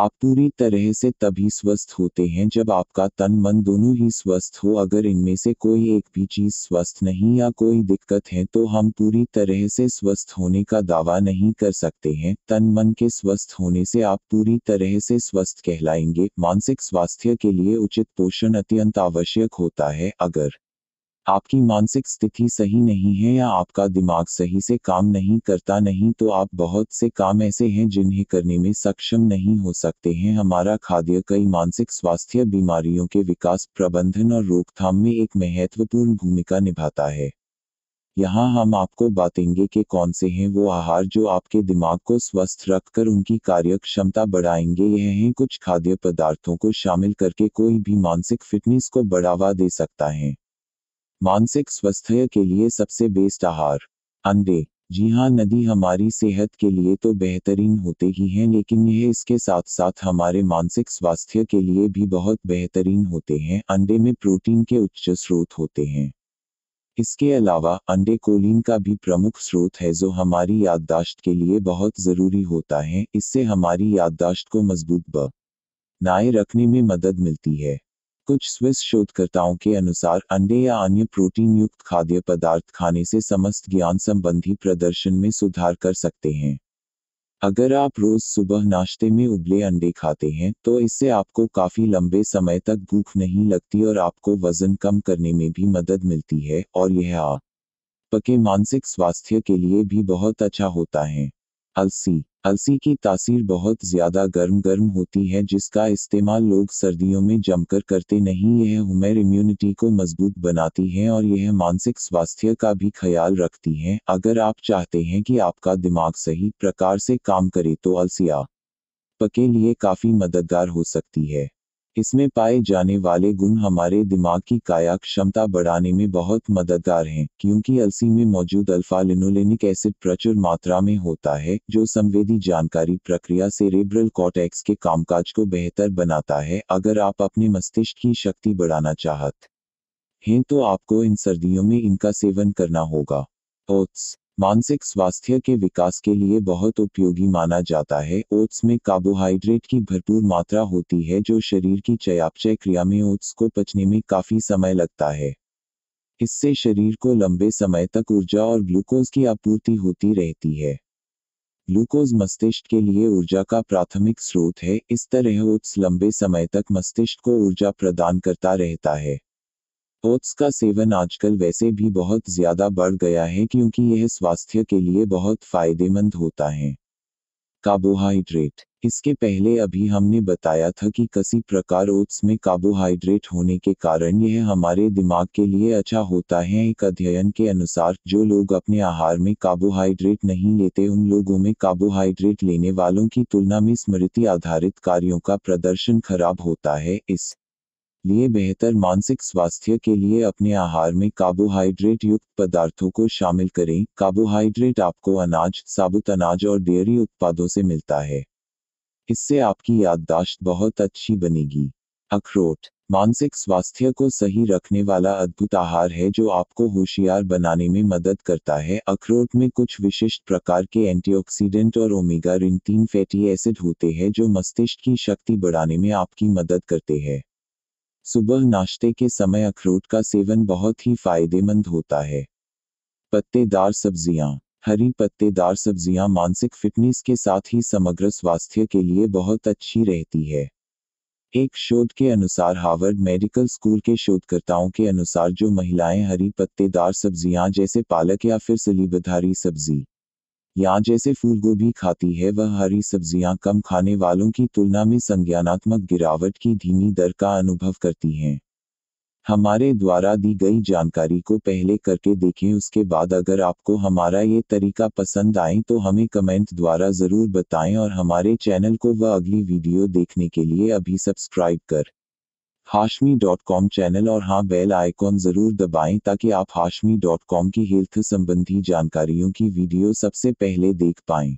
आप पूरी तरह से तभी स्वस्थ होते हैं जब आपका तन मन दोनों ही स्वस्थ हो अगर इनमें से कोई एक भी चीज स्वस्थ नहीं या कोई दिक्कत है तो हम पूरी तरह से स्वस्थ होने का दावा नहीं कर सकते हैं तन मन के स्वस्थ होने से आप पूरी तरह से स्वस्थ कहलाएंगे मानसिक स्वास्थ्य के लिए उचित पोषण अत्यंत आवश्यक होता है अगर आपकी मानसिक स्थिति सही नहीं है या आपका दिमाग सही से काम नहीं करता नहीं तो आप बहुत से काम ऐसे हैं जिन्हें करने में सक्षम नहीं हो सकते हैं हमारा खाद्य कई मानसिक स्वास्थ्य बीमारियों के विकास प्रबंधन और रोकथाम में एक महत्वपूर्ण भूमिका निभाता है यहाँ हम आपको बातेंगे कि कौन से हैं वो आहार जो आपके दिमाग को स्वस्थ रखकर उनकी कार्यक्षमता बढ़ाएंगे यह हैं कुछ खाद्य पदार्थों को शामिल करके कोई भी मानसिक फिटनेस को बढ़ावा दे सकता है मानसिक स्वास्थ्य के लिए सबसे बेस्ट आहार अंडे जी हाँ नदी हमारी सेहत के लिए तो बेहतरीन होते ही हैं लेकिन यह इसके साथ साथ हमारे मानसिक स्वास्थ्य के लिए भी बहुत बेहतरीन होते हैं अंडे में प्रोटीन के उच्च स्रोत होते हैं इसके अलावा अंडे कोलिन का भी प्रमुख स्रोत है जो हमारी याददाश्त के लिए बहुत ज़रूरी होता है इससे हमारी याददाश्त को मजबूत बनाए रखने में मदद मिलती है कुछ स्विस शोधकर्ताओं के अनुसार अंडे या अन्य प्रोटीन युक्त खाद्य पदार्थ खाने से समस्त ज्ञान संबंधी प्रदर्शन में सुधार कर सकते हैं अगर आप रोज सुबह नाश्ते में उबले अंडे खाते हैं तो इससे आपको काफी लंबे समय तक भूख नहीं लगती और आपको वजन कम करने में भी मदद मिलती है और यह आपके मानसिक स्वास्थ्य के लिए भी बहुत अच्छा होता है अलसी अलसी की तासीर बहुत ज़्यादा गर्म गर्म होती है जिसका इस्तेमाल लोग सर्दियों में जमकर करते नहीं यह हुमेर इम्यूनिटी को मजबूत बनाती है और यह मानसिक स्वास्थ्य का भी ख्याल रखती है अगर आप चाहते हैं कि आपका दिमाग सही प्रकार से काम करे तो अलसिया पके लिए काफ़ी मददगार हो सकती है इसमें पाए जाने वाले गुण हमारे दिमाग की काया क्षमता बढ़ाने में बहुत मददगार हैं क्योंकि अलसी में मौजूद अल्फा लिनोलिनिक एसिड प्रचुर मात्रा में होता है जो संवेदी जानकारी प्रक्रिया सेरेब्रल कॉटेक्स के कामकाज को बेहतर बनाता है अगर आप अपने मस्तिष्क की शक्ति बढ़ाना चाहत हैं तो आपको इन सर्दियों में इनका सेवन करना होगा ओट्स मानसिक स्वास्थ्य के विकास के लिए बहुत उपयोगी माना जाता है ओट्स में कार्बोहाइड्रेट की भरपूर मात्रा होती है जो शरीर की चयापचय क्रिया में ओट्स को पचने में काफी समय लगता है इससे शरीर को लंबे समय तक ऊर्जा और ग्लूकोज की आपूर्ति होती रहती है ग्लूकोज मस्तिष्क के लिए ऊर्जा का प्राथमिक स्रोत है इस तरह ओट्स लंबे समय तक मस्तिष्क को ऊर्जा प्रदान करता रहता है ओट्स का सेवन आजकल वैसे भी बहुत ज्यादा बढ़ गया है क्योंकि यह स्वास्थ्य के लिए बहुत फायदेमंद होता है कार्बोहाइड्रेट इसके पहले अभी हमने बताया था कि किसी प्रकार ओट्स में कार्बोहाइड्रेट होने के कारण यह हमारे दिमाग के लिए अच्छा होता है एक अध्ययन के अनुसार जो लोग अपने आहार में कार्बोहाइड्रेट नहीं लेते उन लोगों में कार्बोहाइड्रेट लेने वालों की तुलना में स्मृति आधारित कार्यों का प्रदर्शन खराब होता है इस लिए बेहतर मानसिक स्वास्थ्य के लिए अपने आहार में कार्बोहाइड्रेट युक्त पदार्थों को शामिल करें कार्बोहाइड्रेट आपको अनाज साबुत अनाज और डेयरी उत्पादों से मिलता है इससे आपकी याददाश्त बहुत अच्छी बनेगी अखरोट मानसिक स्वास्थ्य को सही रखने वाला अद्भुत आहार है जो आपको होशियार बनाने में मदद करता है अखरोट में कुछ विशिष्ट प्रकार के एंटीऑक्सीडेंट और ओमेगा रिन तीन फैटी एसिड होते हैं जो मस्तिष्क की शक्ति बढ़ाने में आपकी मदद करते हैं सुबह नाश्ते के समय अखरोट का सेवन बहुत ही फायदेमंद होता है पत्तेदार सब्जियां हरी पत्तेदार सब्जियां मानसिक फिटनेस के साथ ही समग्र स्वास्थ्य के लिए बहुत अच्छी रहती है एक शोध के अनुसार हार्वर्ड मेडिकल स्कूल के शोधकर्ताओं के अनुसार जो महिलाएं हरी पत्तेदार सब्जियां जैसे पालक या फिर सलीबधारी सब्जी या जैसे फूल गोभी खाती है वह हरी सब्जियां कम खाने वालों की तुलना में संज्ञानात्मक गिरावट की धीमी दर का अनुभव करती हैं हमारे द्वारा दी गई जानकारी को पहले करके देखें उसके बाद अगर आपको हमारा ये तरीका पसंद आए तो हमें कमेंट द्वारा ज़रूर बताएं और हमारे चैनल को वह अगली वीडियो देखने के लिए अभी सब्सक्राइब कर हाशमी डॉट कॉम चैनल और हाँ बेल आइकॉन जरूर दबाएं ताकि आप हाशमी डॉट कॉम की हेल्थ संबंधी जानकारियों की वीडियो सबसे पहले देख पाएं